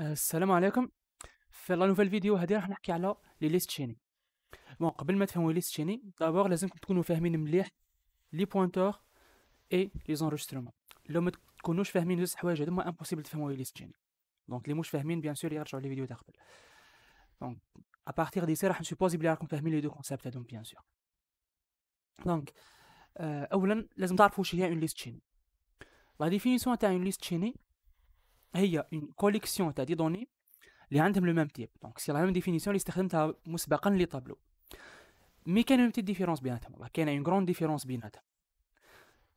السلام عليكم في لا نوفيل فيديو هادي راح نحكي على لي ليست شيني بون قبل ما تفهموا ليست شيني دابور لازمكم تكونوا فاهمين مليح لي بوينتور اي لي زونجسترومون لو ما تكونوش فاهمين زوج حوايج هذوما امبوسيبل تفهموا لي ليست شيني دونك لي مش فاهمين بيان سور يرجعوا فيديو تاع قبل دونك دي سي راح نسوبوزي بلي راكم فاهمين لي دو كونسيبت هادو بيان سور دونك آه، اولا لازم تعرفوا واش هي اون ليست شيني لا ديفينيسيون تاع اون ليست شيني هي اون كوليكسيون تاع دي دوني اللي عندهم لو ميم تيب دونك سي لا ميم ديفينيسيون اللي استخدمتها مسبقا لي طابلو مي كاين اون بتيت ديفيرونس بيناتهم والله كاين اون غروند ديفيرونس بيناتهم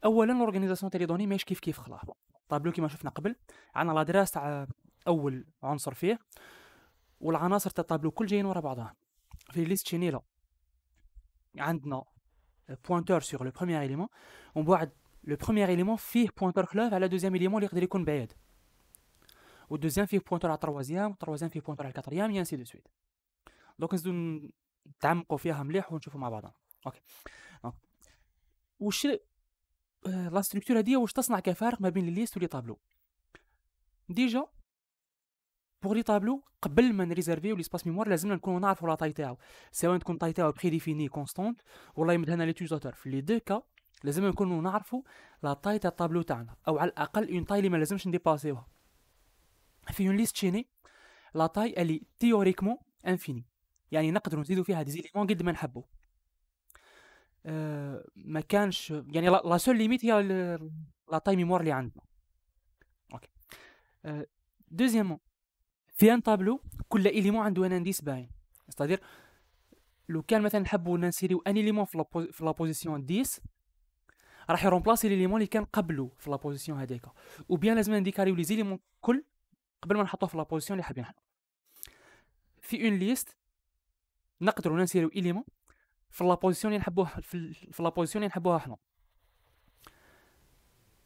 اولا لورغانيزاسيون تاع لي دوني ماهيش كيف كيف خلاص طابلو كيما شفنا قبل عندنا لادراس تاع اول عنصر فيه والعناصر تاع الطابلو كل جايين ورا بعضهم في ليست شينيلا عندنا بوينتور سور لو بروميير اليمون ومن بعد لو بروميير اليمون فيه بوينتور كلوف على دوزيام اليمون اللي يقدر يكون بعيد والدوزيام فيه بوانتور على التروازيام والتروازيام فيه بوانتور على الكاتريام يا انسي دو سويت دونك نزيدو نتعمقوا فيها مليح ونشوفوا مع بعضنا اوكي دونك واش لا ستركتور هادي واش تصنع كفارق ما بين ليست ولي طابلو ديجا بوغ لي طابلو قبل ما نريزيرفيو لي سباس ميموار لازمنا نكونو نعرفو لا طاي تاعو سواء تكون طاي تاعو بخي ديفيني كونستونت ولا يمدهنا لي تيزاتور في لي دو كا لازم نكونو نعرفو لا طاي تاع الطابلو تاعنا او على الاقل اون طاي لي ما لازمش نديباسيوها في اون ليست شيني لا تاي الي تيوريكمون انفيني يعني نقدر نزيدو فيها دي زيليمون قد ما نحبو أه euh, ما كانش يعني لا سول ليميت هي لا تاي ميموار اللي عندنا اوكي أه دوزيامون في ان طابلو كل ايليمون عنده ان انديس باين ستادير لو كان مثلا نحبوا ننسيريو ان ايليمون في لا بوزيسيون 10 راح يرومبلاسي ليليمون اللي كان قبله في لا بوزيسيون هذيك وبيان لازم نديكاريو لي زيليمون كل قبل ما نحطوه في لابوزيسيون اللي حابين نحطوه في اون ليست نقدروا ننسيرو اليمون في لابوزيسيون اللي نحبوه في لابوزيسيون اللي نحبوها حنا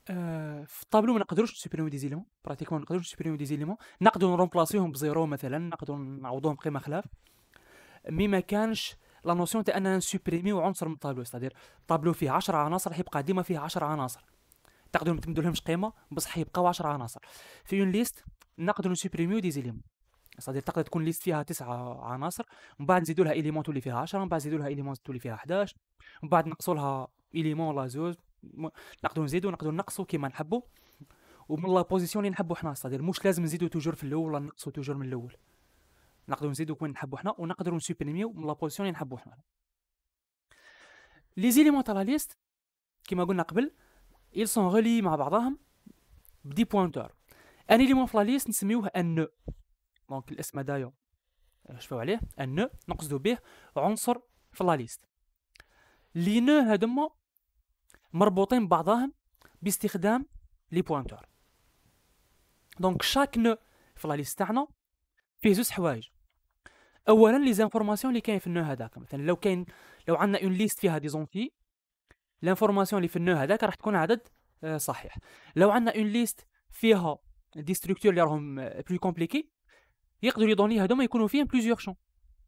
آه، في الطابلو ما نقدروش نسوبريمو دي زيليمون براتيكمون ما نقدروش نسوبريمو دي زيليمون نقدروا نرومبلاسيهم بزيرو مثلا نقدروا نعوضوهم قيمه خلاف مي ما كانش لا نوسيون تاع اننا نسوبريميو عنصر من الطابلو ستادير الطابلو فيه 10 عناصر راح يبقى ديما فيه 10 عناصر تقدروا ما تمدولهمش قيمه بصح يبقاو 10 عناصر في اون ليست نقدر نسوبريميو دي زيليمون صادير تقدر تكون ليست فيها تسعة عناصر من بعد نزيدولها لها ايليمون تولي فيها عشرة من بعد نزيدولها لها ايليمون تولي فيها 11 من بعد نقصوا لها ايليمون ولا زوج نقدر نزيدو نقدر نقصوا كيما نحبوا ومن لا بوزيسيون اللي نحبوا حنا صادير مش لازم نزيدو توجور في الاول ولا نقصوا توجور من الاول نقدر نزيدو كون نحبوا حنا ونقدر نسوبريميو من لا بوزيسيون اللي نحبوا حنا لي زيليمون تاع لا ليست كيما قلنا قبل ils sont reliés مع بعضهم بدي بوانتور اني ليمون في لا ليست نسميوه ان دونك الاسم هذايا أه، شفاو عليه ان نقصدو به عنصر في لا ليست لي نو هادما مربوطين ببعضهم باستخدام لي بوانتور دونك شاك نو في لا ليست تاعنا فيه زوج حوايج اولا لي زانفورماسيون اللي كاين في النو هذاك مثلا لو كاين لو عندنا اون ليست فيها دي زونفي لانفورماسيون اللي في النو هذاك راح تكون عدد أه، صحيح لو عندنا اون ليست فيها Des structures euh, plus compliquées, il y a plusieurs champs.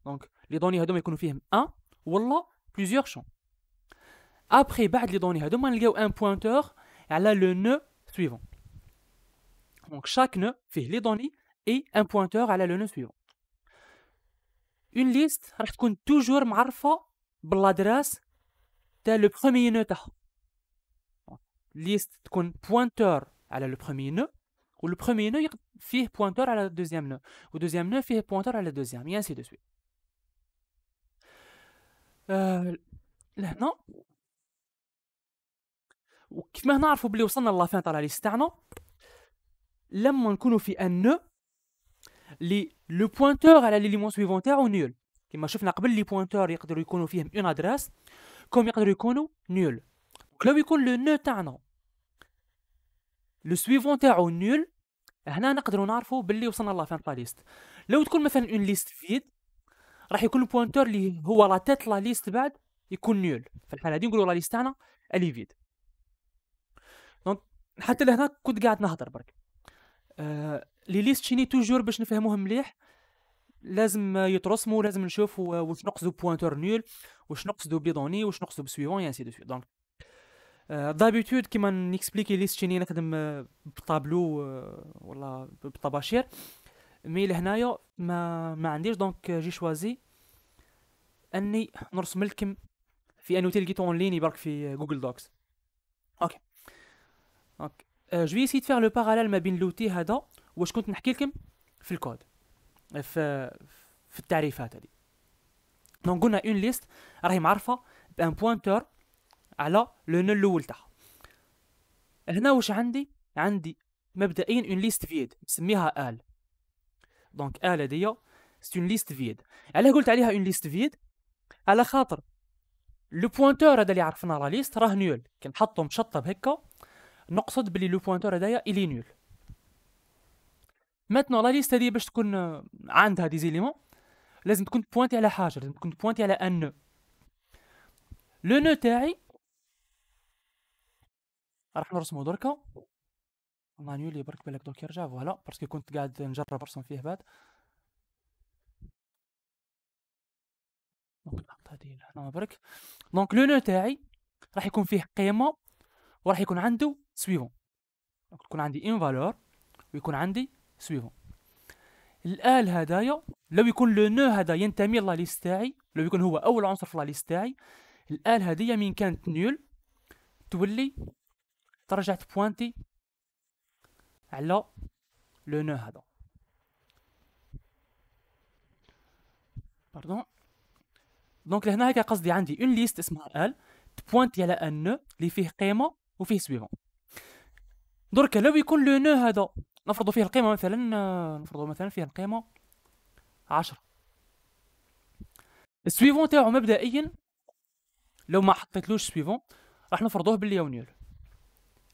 Donc, les données, il y un, ou plusieurs champs. Après, données y a un pointeur à le nœud suivant. Donc, chaque nœud fait les données et un pointeur à le nœud suivant. Une liste, il toujours marfa liste le premier nœud. liste un pointeur à le premier nœud. Le premier nœud fait pointeur à le deuxième nœud. Le deuxième nœud fait pointeur à le deuxième. Et ainsi de suite. Maintenant, il faut que vous fassiez la fin de la liste. Lorsque vous avez un nœud, le pointeur à l'élément suivant est nul. Si vous avez un pointeur, vous pouvez faire une adresse comme vous pouvez faire nul. Quand vous avez le nœud, vous pouvez لو سويفون تاعو نول هنا نقدروا نعرفوا باللي وصلنا لا تاع ليست لو تكون مثلا اون ليست فيد راح يكون البوانتور اللي هو لا تيت لا ليست بعد يكون نول في الحاله هذه نقولوا لا ليست تاعنا الي فيد دونك حتى لهنا كنت قاعد نهضر برك آه لي ليست شيني توجور باش نفهموه مليح لازم يترسموا لازم نشوفوا آه، واش نقصدوا بوانتور نول واش نقصدوا بيدوني واش نقصدوا بسويفون يا سي دو سويت دونك دابيتود آه، كيما نيكسبليكي لي ستيني نخدم آه، بطابلو آه، ولا بطباشير مي لهنايا ما ما عنديش دونك جي شوازي اني نرسم لكم في انوتي لقيتو اون ليني برك في جوجل دوكس اوكي اوكي جو اسيي فيغ لو باراليل ما بين لوتي هذا واش كنت نحكي لكم في الكود في في التعريفات هذه دونك قلنا اون ليست راهي معرفه بان بوينتور على لون الاول تاعها هنا واش عندي عندي مبدئيا اون ليست فيد نسميها ال دونك ال هذيا سي اون ليست فيد علاه قلت عليها اون ليست فيد على خاطر لو بوينتور هذا اللي عرفنا لا ليست راه نول كنحطو مشطب هكا نقصد بلي لو بوينتور هذايا الي نول ماتنو لا ليست هذه باش تكون عندها دي زيليمون لازم تكون بوينتي على حاجه لازم تكون بوينتي على ان لو نو تاعي راح نرسمو دركا مانيولي برك بالك دوك يرجع فوالا باسكو كنت قاعد نجرب نرسم فيه بعد دونك نحط هذه لهنا برك دونك لو نو تاعي راح يكون فيه قيمه وراح يكون عنده سويفون دونك تكون عندي ان فالور ويكون عندي سويفون الال هدايا لو يكون لو نو هذا ينتمي لا ليست تاعي لو يكون هو اول عنصر في لا ليست تاعي الال هذه من كانت نول تولي ترجع تبوانتي على لو نو هذا باردون دونك لهنا هكا قصدي عندي اون ليست اسمها ال تبوانتي على ان نو اللي فيه قيمه وفيه سويفون درك لو يكون لو نو هذا نفرضوا فيه القيمه مثلا نفرضوا مثلا فيه القيمه عشرة السويفون تاعو مبدئيا لو ما حطيتلوش سويفون راح نفرضوه باللي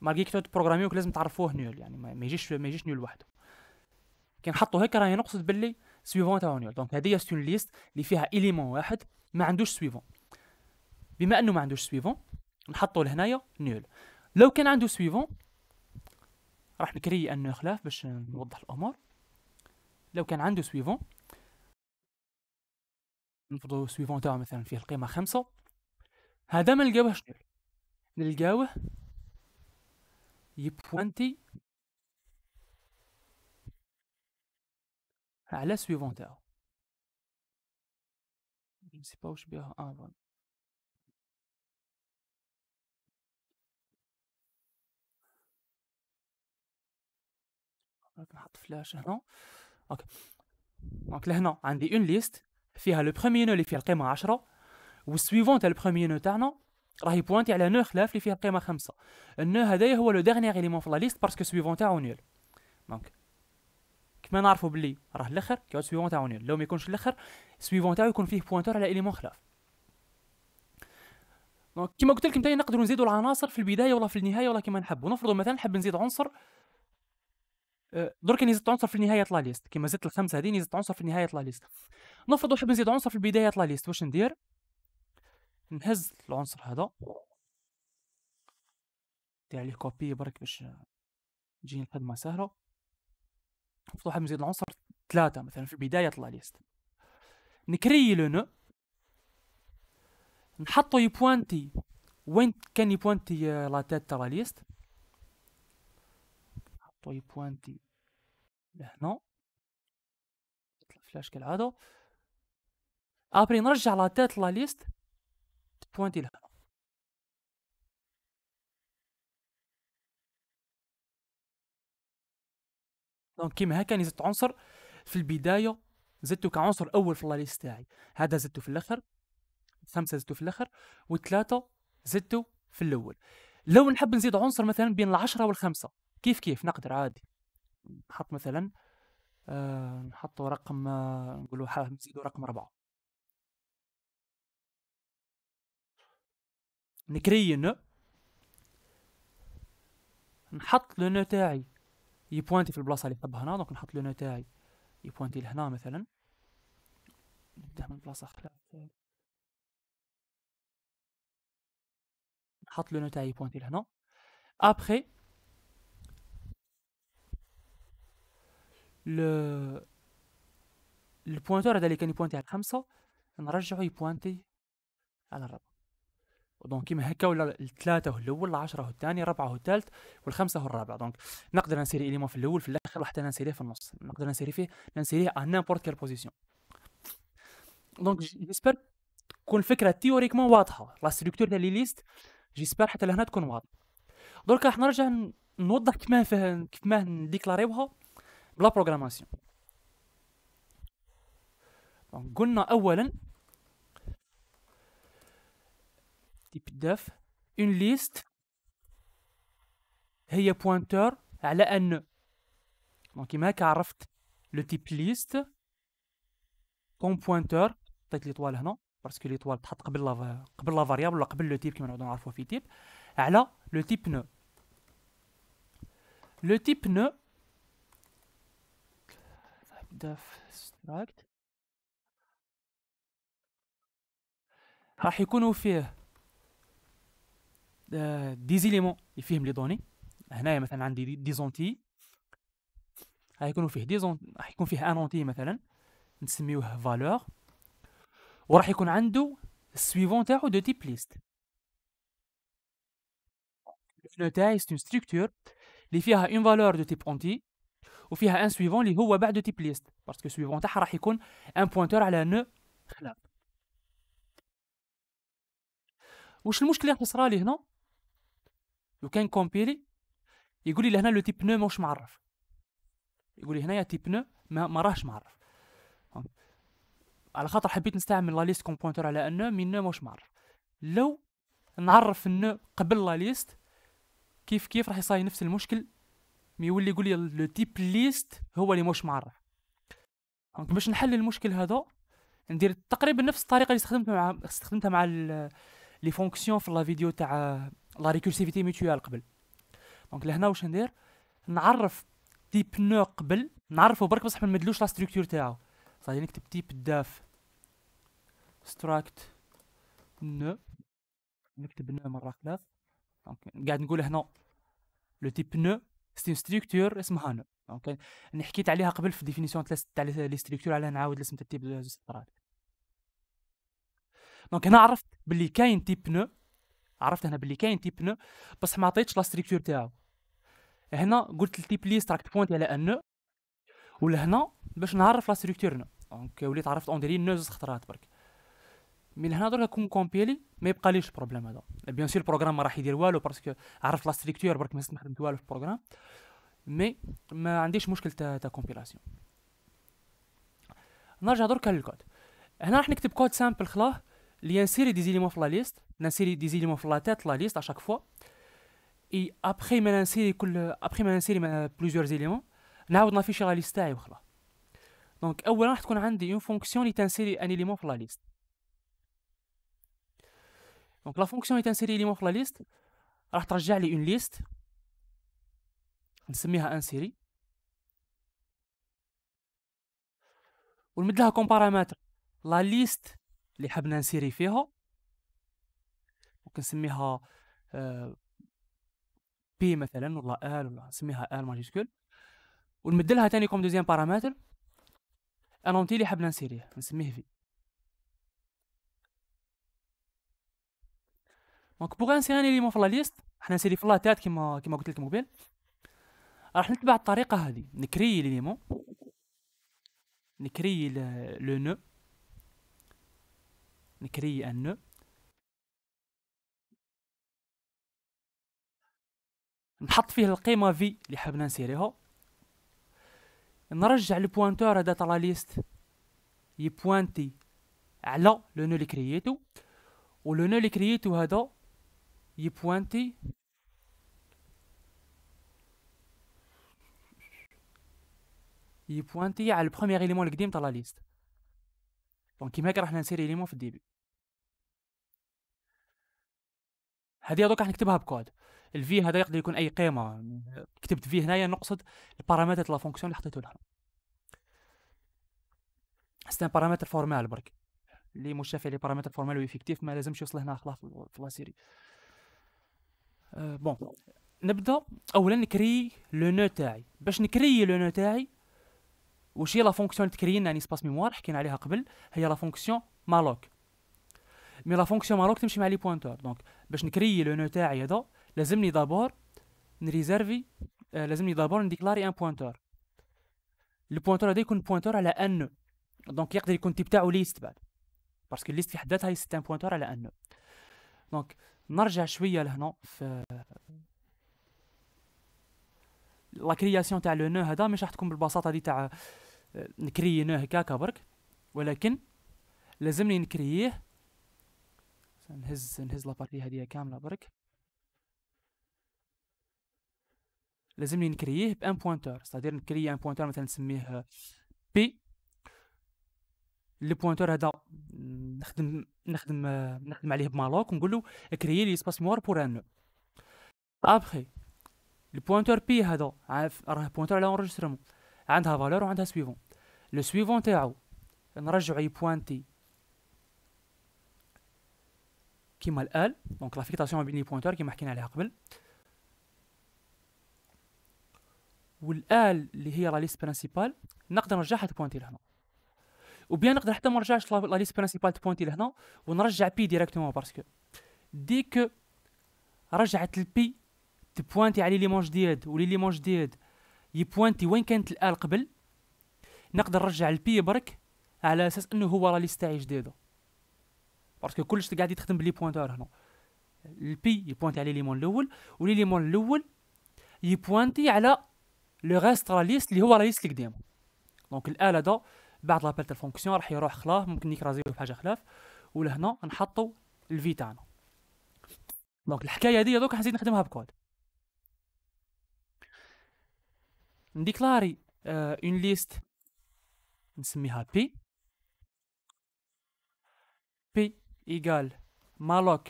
مالغي كتو بروغراميون لازم تعرفوه نول يعني ما يجيش ما يجيش نول وحده كي نحطو هكا راهي نقصد باللي سويفون تاعو نول دونك هذه هي ليست اللي فيها اليمون واحد ما عندوش سويفون بما انه ما عندوش سويفون نحطو لهنايا نول لو كان عنده سويفون راح نكري انه خلاف باش نوضح الامور لو كان عنده سويفون نفرضو سويفون تاعو مثلا فيه القيمه خمسة هذا ما نلقاوهش نول نلقاوه Il est pointé à la suivante Je ne sais pas où je vais. Je vais Je vais mettre un hein, ok Donc, là, j'ai une liste. Il a le premier nœud qui est le 10. Et suivant le premier nœud, راهي بوانتي على نو خلاف اللي فيه القيمه خمسة النو هذايا هو لو ديرنيير اليمون في لا ليست باسكو سويفون تاعو نيل دونك كما نعرفوا باللي راه الاخر كيعود سويفون تاعو نيل لو ما يكونش الاخر سويفون تاعو يكون فيه بوانتور على اليمون خلاف دونك كيما قلت لكم تاني نقدروا نزيدوا العناصر في البدايه ولا في النهايه ولا كيما نحبوا نفرضوا مثلا نحب نزيد عنصر آه، درك نزيد عنصر في النهايه طلع ليست كيما زدت الخمسه هذه نزيد عنصر في النهايه طلع ليست نفرضوا نحب نزيد عنصر في البدايه طلع ليست واش ندير نهز العنصر هذا ندير عليه كوبي برك باش تجيني الخدمة سهلة نحط واحد مزيد العنصر ثلاثة مثلا في البداية طلع ليست نكري لو نو نحطو يبوانتي وين كان يبوانتي لا تيت تاع لا ليست نحطو يبوانتي لهنا فلاش كالعادة ابري نرجع لا تيت لا ليست بوانتي là. دونك كيما هكا زدت عنصر في البدايه زدته كعنصر اول في الليست تاعي هذا زدته في الاخر خمسه زدته في الاخر وثلاثه زدته في الاول لو نحب نزيد عنصر مثلا بين العشرة والخمسة كيف كيف نقدر عادي نحط مثلا آه رقم آه، نقولو نقولوا نزيدوا رقم أربعة نكري نو نحط لو نو تاعي يبوانتي في البلاصه اللي حبها هنا دونك نحط لو نو تاعي يبوانتي لهنا مثلا نبدا من بلاصه اخرى نحط لو نو تاعي يبوانتي لهنا ابخي لو البوانتور هذا اللي كان يبوانتي على الخمسه نرجعو يبوانتي على الرابعه دونك كيما هكا ولا الثلاثه هو الاول العشره هو الثاني الرابعه هو الثالث والخمسه هو الرابع دونك نقدر نسيري اليمون في الاول في الاخر حتى نسيريه في النص نقدر نسيري فيه نسيريه ان نيمبورت كيل بوزيسيون دونك جيسبر تكون الفكره تيوريكمون واضحه لا ستركتور تاع لي ليست جيسبر حتى لهنا تكون واضحه دركا راح نرجع نوضح كيما كيما نديكلاريوها بلا بروغراماسيون دونك قلنا اولا تيب داف اون ليست هي بوينتور على ان دونك كيما هكا عرفت لو تيب ليست كون بوينتور حطيت ليطوال هنا باسكو ليطوال تحط قبل لا قبل لا فاريابل ولا قبل لو تيب كيما نعودو نعرفو في تيب على لو تيب نو لو تيب نو داف ستراكت راح يكونوا فيه دي زيليمون يفهم لي دوني هنايا مثلا عندي دي زونتي غيكونوا فيه دي زون راح يكون فيه ان اونتي مثلا نسميوه فالور وراح يكون عنده السويفون تاعو دو تيب ليست لو تاعي سي ستركتور اللي فيها اون فالور دو تيب اونتي وفيها ان سويفون اللي هو بعد دو تيب ليست باسكو السويفون تاعها راح يكون ان بوينتور على نو خلاف واش المشكله اللي صرالي هنا لو كان كومبيلي يقول لي لهنا لو تيب نو ماهوش معرف يقول لي هنايا تيب نو ما, ما راهش معرف على خاطر حبيت نستعمل لا ليست كومبوينتور على انه مي نو ماهوش معرف لو نعرف النو قبل لا ليست كيف كيف راح يصاي نفس المشكل يولي يقول لي لو تيب ليست هو اللي مش معرف دونك باش نحل المشكل هذا ندير تقريبا نفس الطريقه اللي استخدمتها مع استخدمتها مع لي فونكسيون في لا فيديو تاع لا ريكورسيفيتي ميتوال قبل دونك لهنا واش ندير نعرف تيب نو قبل نعرفو برك بصح ما نمدلوش لا ستركتور تاعو صافي يعني نكتب تيب داف ستراكت نو نكتب نو مره ثلاث دونك قاعد نقول هنا لو تيب نو سي ستركتور اسمها نو دونك اللي حكيت عليها قبل في ديفينيسيون تاع لي ستركتور علاه نعاود الاسم تاع التيب دو ستراكت دونك هنا عرفت بلي كاين تيب نو عرفت هنا باللي كاين تيب نو بصح ما عطيتش لا ستركتور تاعو هنا قلت التيب ليست راك تبوينتي على ان نو ولهنا باش نعرف لا ستركتور نو دونك وليت عرفت اون ديري نو زوج خطرات برك من هنا درك كون كومبيلي ما يبقاليش البروبليم هذا بيان سور البروغرام ما راح يدير والو باسكو عرفت لا ستركتور برك ما خدمت والو في البروغرام مي ما عنديش مشكل تاع تاع كومبيلاسيون نرجع درك للكود هنا راح نكتب كود سامبل خلاه لي y a une série des ليست dans la liste, une série تات لا ليست la tête de la liste à chaque fois. Et après, ما نسيري كل après ما نسيري plusieurs éléments, نعاود نفيشي لا ليست تاعي وخلاص. دونك اولا راح تكون عندي اون فونكسيون اللي تنسيري ان élément في لا ليست. دونك لا فونكسيون لي تنسيري élément في لا ليست راح ترجع لي اون ليست نسميها ان سيري ونمد لها كومبارامتر لا ليست اللي حبنا نسيري فيها وكنسميها بي آه، مثلا ولا ال ولا نسميها ال ماجيسكول ونمدلها تاني كوم دوزيام بارامتر ان اونتي اللي حبنا نسيريه نسميه في دونك بوغ انسيري ان اليمون في لا ليست حنا نسيري في لا تات كيما كيما قلت لكم قبل راح نتبع الطريقه هذه نكري ليليمون نكري لو نو نكري un نحط فيه القيمة في اللي حبنا نسيريها نرجع البوانتور هذا تاع لا ليست يبوانتي على لو نو اللي كرييتو لو نو لي كرييتو هذا يبوانتي يبوانتي على البروميير ايليمون القديم تاع لا ليست دونك كيما هكا راح نسير ايليمون في الديبي هذه هذوك راح نكتبها بكود الفي هذا يقدر يكون اي قيمه كتبت في هنايا نقصد البارامتر لا فونكسيون اللي حطيته لها استن بارامتر فورمال برك اللي مش شافي لي بارامتر فورمال ويفيكتيف ما لازمش يوصل هنا خلاص في لاسيري سيري بون نبدا اولا نكري لو نو تاعي باش نكري لو نو تاعي واش هي لا فونكسيون اللي تكري لنا يعني سباس ميموار حكينا عليها قبل هي لا فونكسيون مالوك مي لا فونكسيون ماروك تمشي مع لي بوانتور دونك باش نكري لو نو تاعي هذا لازمني دابور نريزيرفي آه، لازمني دابور نديكلاري ان بوانتور البوانتور هذا يكون بوانتور على ان دونك يقدر يكون تيب تاعو ليست بعد باسكو ليست في حد ذاتها هي ستان بوانتور على ان دونك نرجع شويه لهنا في لا كرياسيون تاع لو نو هذا مش راح تكون بالبساطه دي تاع آه، نكري نو هكاكا برك ولكن لازمني نكرييه نهز نهز لابارتي هذه كامله برك لازمني نكرييه بان بوانتور ستادير نكري ان بوانتور مثلا نسميه بي لي بوانتور هذا نخدم نخدم نخدم عليه بمالوك ونقول له كريي لي سباس مور بور ان ابخي البوانتور بي هذا راه بوانتور على اونجسترمون عندها فالور وعندها سويفون لو سويفون تاعو نرجعو يبوانتي كيما الال دونك لافيكتاسيون بين لي بوينتور كيما حكينا عليها قبل والال اللي هي لا ليست برينسيبال نقدر نرجعها تبوينتي لهنا وبيان نقدر حتى ما نرجعش لا ليست برينسيبال تبوينتي لهنا ونرجع بي ديريكتومون باسكو ديك رجعت البي تبوانتي على لي مونج دياد ولي لي مونج دياد يبوانتي وين كانت الال قبل نقدر نرجع البي برك على اساس انه هو لا ليست تاعي جديده باسكو كلش قاعد تخدم بلي بوانتور هنا البي يبوانتي على ليمون الاول ليمون الاول يبوانتي على لو ريست ليست اللي هو ليست اللي قدامه دونك الاله دا بعد لابيل تاع الفونكسيون راح يروح خلاف ممكن نكرازيه بحاجه خلاف ولهنا نحطو الفي تاعنا دونك الحكايه هذه دوك حسيت نخدمها بكود نديكلاري اون آه، ليست نسميها بي بي ايجال مالوك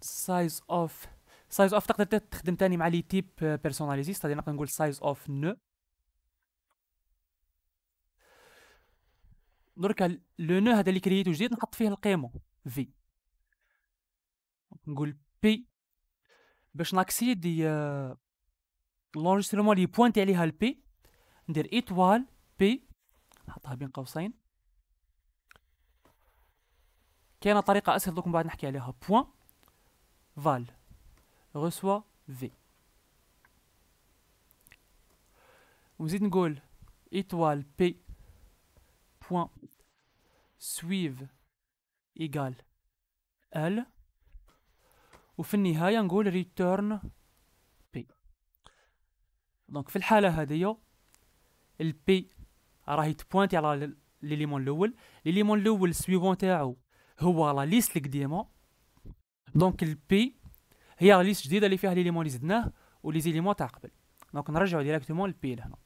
سايز اوف سايز اوف تقدر تخدم تاني مع لي تيب بيرسوناليزي ستادي نقدر نقول سايز اوف نو دركا لو نو هذا اللي كرييتو جديد نحط فيه القيمه في نقول بي باش دي لونجسترمون اللي بوانتي عليها البي ندير ايطوال بي نحطها بين قوسين كاينه طريقه اسهل دوك من بعد نحكي عليها بوان فال رسوا في ونزيد نقول ايطوال P point suive ايغال L وفي النهاية نقول ريتورن P دونك في الحالة هذه ال P راهي تبوانتي على الإليمون الأول الإليمون الأول سويفون تاعو هو لا ليست اللي قديمه دونك البي هي لا ليست جديده اللي فيها ليليمون اللي زدناه ولي زيليمون تاع قبل دونك نرجعو ديريكتومون البي لهنا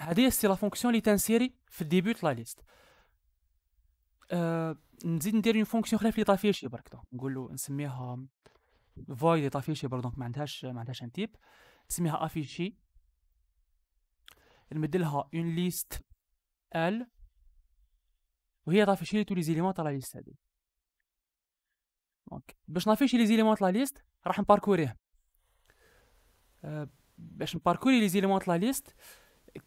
هادي سي لا فونكسيون اللي تنسيري في الديبيو تاع لا ليست أه نزيد ندير اون فونكسيون خلاف لي طافيشي برك دونك نقولو نسميها فويد لي طافيشي برك دونك ما عندهاش ما عندهاش ان تيب نسميها افيشي نمدلها اون ليست ال وهي طافيشي لي تو لي زيليمون تاع لا ليست هادي دونك باش نافيشي لي زيليمون تاع لا ليست راح نباركوريهم آه، باش نباركوري لي زيليمون تاع لا ليست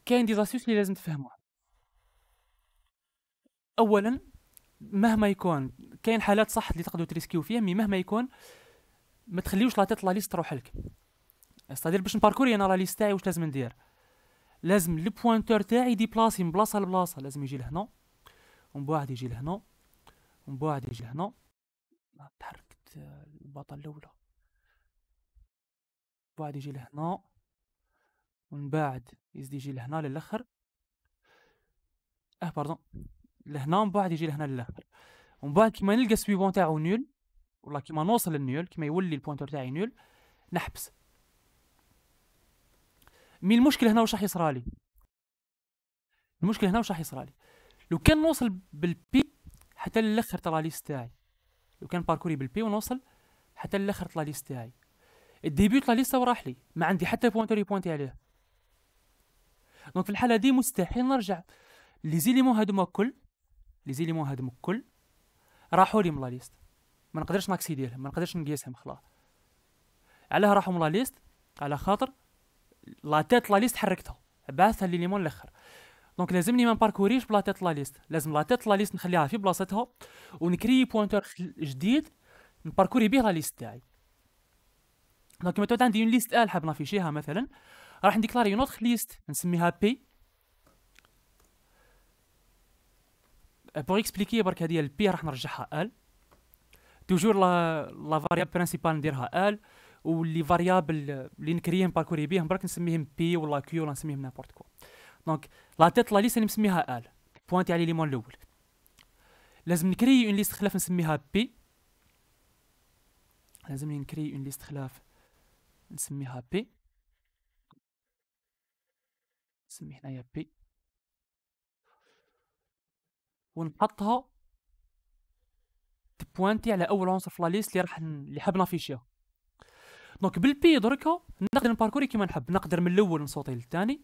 كاين دي زاسيوس اللي لازم تفهموها اولا مهما يكون كاين حالات صح اللي تقدروا تريسكيو فيها مي مهما يكون ما تخليوش لا تيت لا ليست تروح لك استادير باش نباركوري انا لا ليست تاعي واش لازم ندير لازم البوينتور تاعي ديبلاسي من بلاصه لبلاصه لازم يجي لهنا ومن بعد يجي لهنا ومن بعد يجي لهنا تحركت البطل الاولى من بعد يجي لهنا ومن بعد يزيد يجي لهنا للاخر اه باردون لهنا ومن بعد يجي لهنا للاخر ومن بعد كيما نلقى السويفون تاعو نول ولا كيما نوصل للنول كيما يولي البوانتور تاعي نول نحبس مي المشكل هنا واش راح يصرى لي المشكل هنا واش راح يصرى لي لو كان نوصل بالبي حتى للاخر طلع لي تاعي لو كان باركوري بالبي ونوصل حتى للاخر طلع لي تاعي الديبي طلع ليست وراح لي ما عندي حتى بوانتور بوينتي عليه دونك في الحاله دي مستحيل نرجع لي زيليمون هادوما كل لي زيليمون هادوما كل راحوا لي من لا ليست ما نقدرش ناكسيديرهم ما نقدرش نقيسهم خلاص علاه راحوا من لا ليست على خاطر لا تيت لا ليست حركتها بعثها لي ليمون الاخر دونك لازمني ما نباركوريش بلا تيت لا ليست لازم لا تيت لا ليست نخليها في بلاصتها ونكري بوانتور جديد نباركوري بيه لا ليست تاعي دونك كيما تعود عندي اون ليست ال حاب نافيشيها مثلا راح نديكلاري اون اوتر ليست نسميها بي بور اكسبليكي برك هادي البي راح نرجعها ال توجور لا لا فاريابل برينسيبال نديرها ال واللي فاريابل اللي نكريهم باركوري بيهم برك نسميهم بي ولا كيو ولا نسميهم نابورت كو دونك لا تيت لا ليست نسميها ال بوانتي على ليمون الاول لازم نكري اون ليست خلاف نسميها بي لازم نكري اون ليست خلاف نسميها بي نسمي هنايا بي ونحطها تبوانتي على اول عنصر في لا ليست اللي راح اللي حاب نافيشيها دونك بالبي دركا نقدر نباركوري كيما نحب نقدر من الاول نصوتي للثاني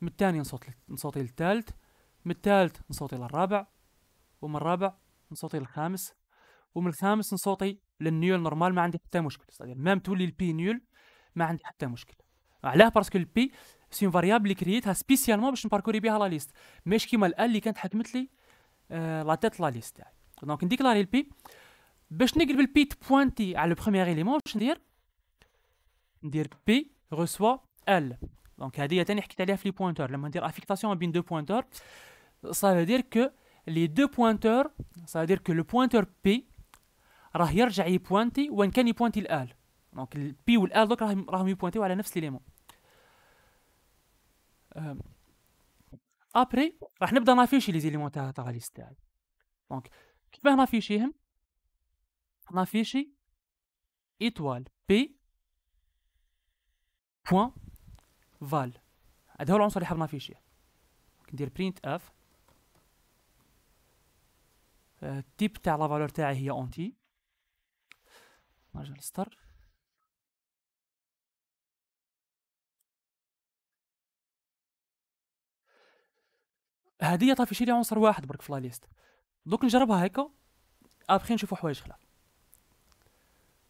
من الثاني نصوت نصوتي للثالث من الثالث نصوتي للرابع ومن الرابع نصوتي للخامس ومن الخامس نصوتي للنيول نورمال ما عندي حتى مشكل صدير ميم تولي البي نيول ما عندي حتى مشكل علاه باسكو البي سي فاريابل اللي كرييتها سبيسيالمون باش نباركوري بها لا ليست ماشي كيما الال اللي كانت حكمت لي آه، لا تيت لا ليست تاعي يعني. دونك نديكلاري البي باش نقلب البي تبوانتي على لو بروميير ايليمون باش ندير dire p reçoit l donc il y a des techniques qui t'aient flip pointer affectation deux pointeurs ça veut dire que les deux pointeurs ça veut dire que le pointeur p va hier j'ai pointé ou il y pointe l donc p ou l donc là va pointer ou il la nef ce élément euh، après on va afficher les éléments de l'histoire donc comment on affiche afficher, on affiche étoile p بوان فال هذا هو العنصر اللي حفظناه في شيء ندير برينت اف التيب تاع لا فالور تاعي هي اونتي نرجع نستر هذه طافي شي لي عنصر واحد برك في لا ليست دوك نجربها هكا ابخي نشوفوا حوايج خلا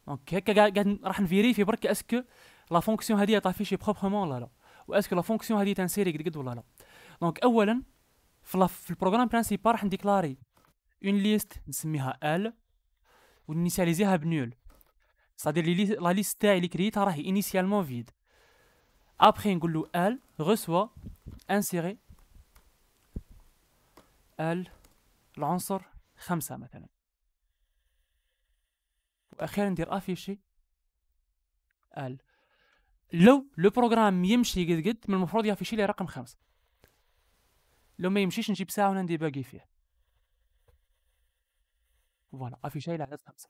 دونك هكا قاعد راح نفيريفي برك اسكو لا فونكسيون هذه طافيشي بروبرمون ولا لا واسكو لا فونكسيون هذه تنسيري قد قد ولا لا دونك اولا في البروغرام برانسيبال راح نديكلاري اون ليست نسميها ال ونيسياليزيها بنول سادير لا ليست تاعي اللي كريتها راهي انيسيالمون فيد ابخي نقول له ال ريسوا انسيري ال العنصر خمسة مثلا واخيرا ندير افيشي ال لو لو بروغرام يمشي قد قد من المفروض يعرف لي رقم خمسة لو ما يمشيش نجيب ساعة وندي باقي فيه فوالا شيء عدد خمسة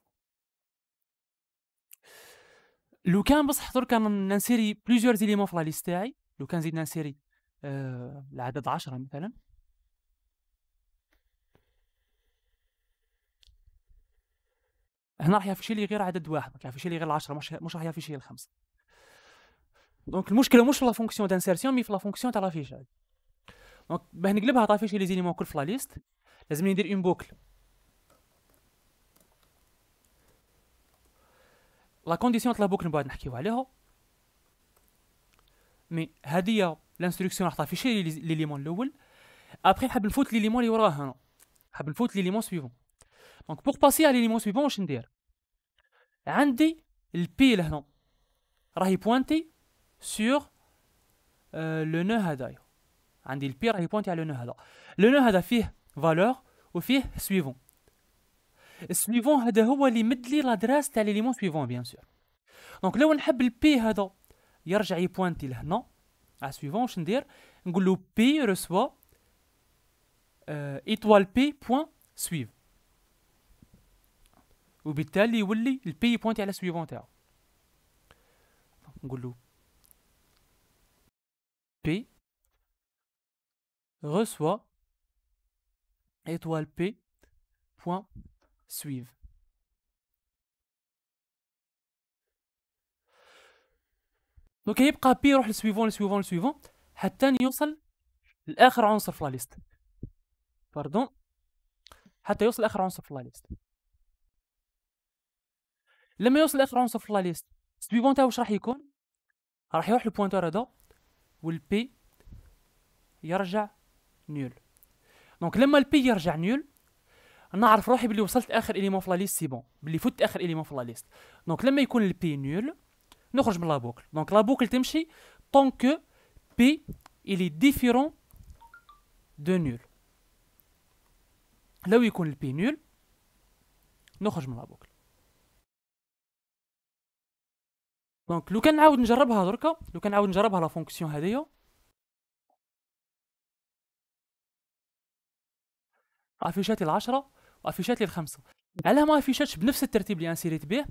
لو كان بصح درك ننسيري بليزيور زيليمون في لا ليست تاعي لو كان زيد ننسيري آه العدد عشرة مثلا هنا راح يفشي لي غير عدد واحد راح يفشي لي غير العشرة مش مش راح يفشي لي الخمسة دونك المشكله مش في لا فونكسيون دانسيرسيون مي في لا فونكسيون تاع لافيشاج دونك باه نقلبها طافيش لي زيليمون كل في لا ليست لازم ندير اون بوكل لا كونديسيون تاع لا بوكل بعد نحكيو عليها مي هادي لانستركسيون راح طافيش لي ليمون الاول ابخي نحب نفوت لي ليمون اللي وراه هنا نحب نفوت لي ليمون سويفون دونك بوغ باسي على ليمون سويفون واش ندير عندي البي لهنا راهي بوانتي sur euh, le nœud hadaï. le pointe à le nœud Le valeur ou fait suivant. Suivant, l'adresse de l'élément suivant, bien sûr. Donc, là, on a le P, il pointe à le suivant, je dire, euh, le P reçoit étoile P point suivre. Ou bien, le P pointe à la suivante. P reçoit étoile P point suive. دونك يبقى بي يروح لسويفون لسويفون لسويفون حتى يوصل لاخر عنصر في ليست باردون حتى يوصل لاخر عنصر في ليست لما يوصل لاخر عنصر في ليست سويفون تاع واش راح يكون راح يروح للبوانتور هذا والبي يرجع نول دونك لما البي يرجع نول نعرف روحي بلي وصلت اخر اليمون في لا ليست سي بون بلي فوت اخر اليمون في لا ليست دونك لما يكون البي نول نخرج من لا بوكل دونك لا بوكل تمشي طون كو بي الي ديفيرون دو نول لو يكون البي نول نخرج من لا بوكل دونك لو كان نعاود نجربها دركا لو كان نعاود نجربها لا فونكسيون هذيا افيشات لي العشرة وافيشات لي الخمسة علاه ما افيشاتش بنفس الترتيب اللي انسيريت به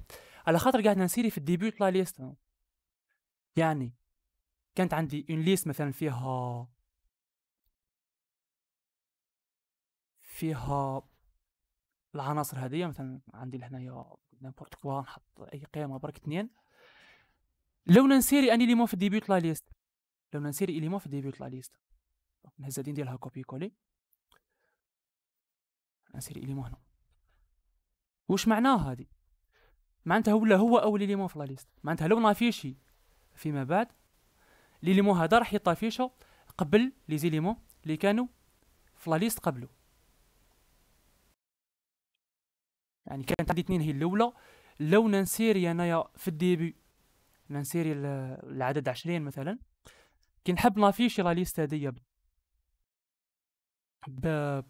على خاطر قاعد نسيري في الديبيو تاع ليست يعني كانت عندي اون ليست مثلا فيها فيها العناصر هذه مثلا عندي لهنايا نيمبورت كوا نحط اي قيمه برك اثنين لو نسيري اني مو في الديبيو لا ليست ننسيري نسيري مو في الديبيو لا ليست نهز هادي نديرها كوبي كولي نسيري مو هنا واش معناها هادي معناتها ولا هو اول مو في لا ليست معناتها لو نافيشي فيما بعد ليليمون هذا راح يطافيشو قبل لي زيليمون اللي كانوا في لا ليست قبله يعني كانت عندي اثنين هي الاولى لو ننسيري انايا في الديبي نسيري العدد عشرين مثلا كي نحب نافيشي لا ليست دي ب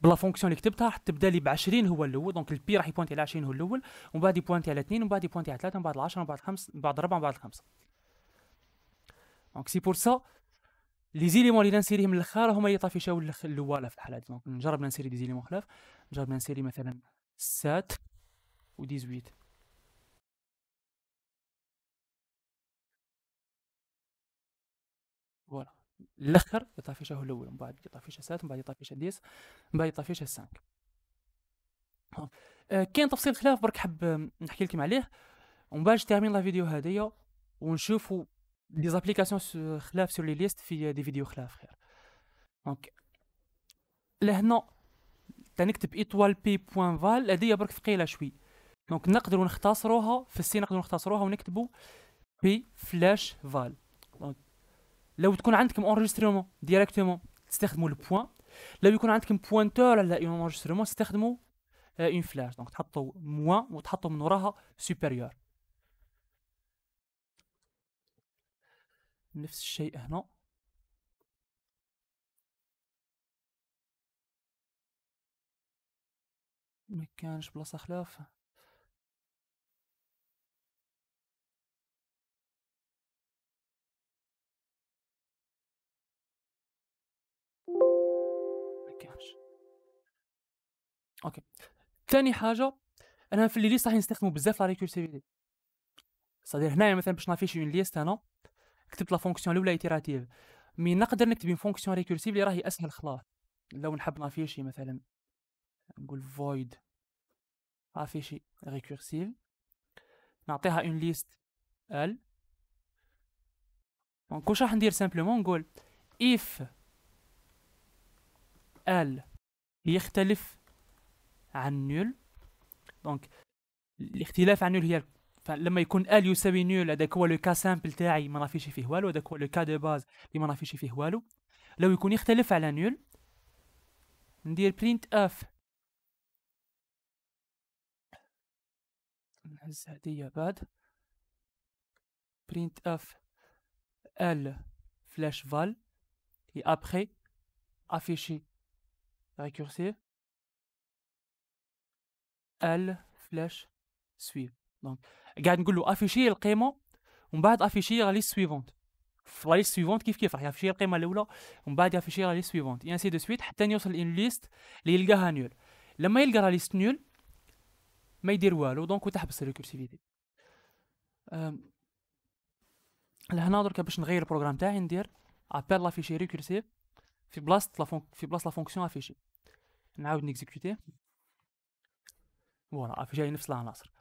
بلا فونكسيون اللي كتبتها راح تبدا لي ب 20 هو الاول دونك البي راح يبوينتي على 20 هو الاول ومن بعد يبوينتي على 2 ومن بعد يبوينتي على 3 ومن بعد 10 ومن بعد 5 ومن بعد 4 ومن بعد 5 دونك سي بور سا لي زيليمون اللي نسيريهم الاخر هما اللي طافي طافيشاو الاول في الحاله دونك نجرب نسيري دي زيليمون خلاف نجرب نسيري مثلا 7 و 18 الاخر يطفيشه هو الاول من بعد يطفيشه سات من بعد يطفيشه ديس من بعد يطفيشه سانك آه كاين تفصيل خلاف برك حاب آه، نحكي لكم عليه ومن بعد تيرمين لا فيديو هذيا ونشوفوا دي زابليكاسيون خلاف سور لي ليست في دي فيديو خلاف خير دونك لهنا تنكتب ايطوال بي بوان فال هذه برك ثقيله شوي دونك نقدروا نختصروها في السي نقدروا نختصروها ونكتبوا بي فلاش فال لو تكون عندكم انريستريمون ديريكتومون تستخدموا البوان لو يكون عندكم بوينتور على اون تستخدموا اون فلاش دونك تحطوا موان وتحطوا من وراها سوبيريور نفس الشيء هنا ما كانش بلاصه خلاف كاينش اوكي ثاني حاجه انا في الليست راح نستخدمو بزاف لا ريكورسيفيتي صدير هنايا مثلا باش نافيشي اون ليست انا كتبت لا فونكسيون الاولى ايتيراتيف مي نقدر نكتب اون فونكسيون ريكورسيف اللي راهي اسهل خلاص لو نحب نافيشي مثلا نقول فويد افيشي ريكورسيف نعطيها اون ليست ال دونك واش راح ندير سامبلومون نقول if ال يختلف عن نول دونك الاختلاف عن نول هي فلما يكون ال يساوي نول هذاك هو لو كا سامبل تاعي ما نافيش فيه والو هذاك هو لو كا دو باز اللي ما نافيش فيه والو لو يكون يختلف على نول ندير برينت اف نهز هادي بعد برينت اف ال فلاش فال اي ابخي افيشي récursé. ال فلاش سويف دونك قاعد نقول له افيشي القيمه ومن بعد افيشي لا ليست سويفونت في لا ليست سويفونت كيف كيف راح يافيشي القيمه الاولى ومن بعد يافيشي لا ليست سويفونت اي انسي دو سويت حتى يوصل ان ليست اللي يلقاها نول لما يلقى لا ليست نول ما يدير والو دونك وتحبس الريكورسيفيتي لهنا درك باش نغير البروغرام تاعي ندير ابل لافيشي ريكورسيف في بلاصه لا فون... في بلاصه لا فونكسيون افيشي نعاود نيكزيكوتي فوالا افيشي نفس العناصر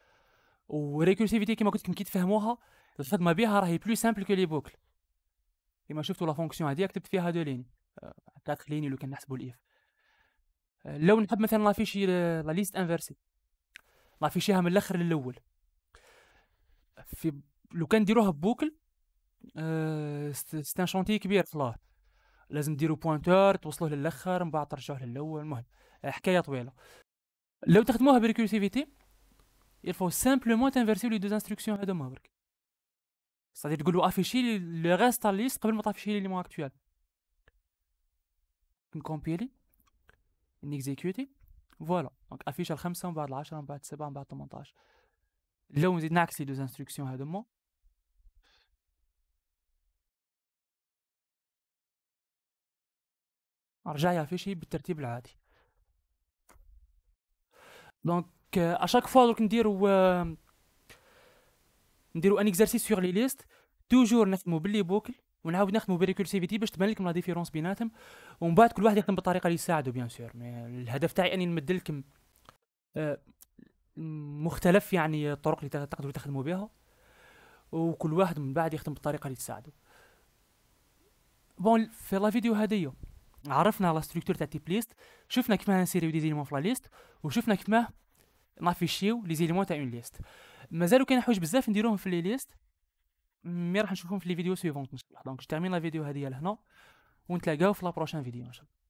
وريكورسيفيتي كيما قلت لكم كي تفهموها الخدمه بها راهي بلو سامبل كو لي بوكل كيما شفتوا لا فونكسيون هذه كتبت فيها دو لين كات لين لو كان نحسبوا الاف لو نحب مثلا لافيشي لا ليست انفيرسي لافيشيها من الاخر للاول في لو كان نديروها بوكل أه... سيت ان شونتي كبير في الله لازم ديروا بوانتور توصلوه للاخر من بعد ترجعوه للاول المهم آه، حكايه طويله لو تخدموها بريكورسيفيتي يلفو سامبلومون تنفرسيو لي دو انستركسيون هذوما برك سادير تقول افيشي لي لو ريست على ليست قبل ما تافيشي لي ليمون اكتويال نكومبيلي نيكزيكيوتي فوالا دونك افيش الخمسه من بعد العشره من بعد السبعه من بعد 18 لو نزيد نعكس لي دو انستركسيون هذوما ارجعها في شيء بالترتيب العادي دونك اشاك فوا دوك نديرو euh, نديرو ان اكزرسيس سور لي ليست توجور نخدمو باللي بوكل ونعاود نخدمو بريكورسيفيتي باش تبان لكم لا ديفيرونس بيناتهم ومن بعد كل واحد يخدم بالطريقه اللي يساعدو بيان سور الهدف تاعي اني نمد لكم آه، مختلف يعني الطرق اللي تقدروا تخدموا بها وكل واحد من بعد يخدم بالطريقه اللي تساعده بون في لا فيديو هذه عرفنا لا ستركتور تاع التيب ليست شفنا ما نسيريو دي زيليمون في لا ليست وشفنا ما نافيشيو لي زيليمون تاع اون ليست مازالو كاين حوايج بزاف نديروهم في لي ليست مي راح نشوفهم في لي فيديو سويفونت ان شاء الله دونك تيرمين لا فيديو هذه لهنا ونتلاقاو في لا بروشان فيديو ان شاء الله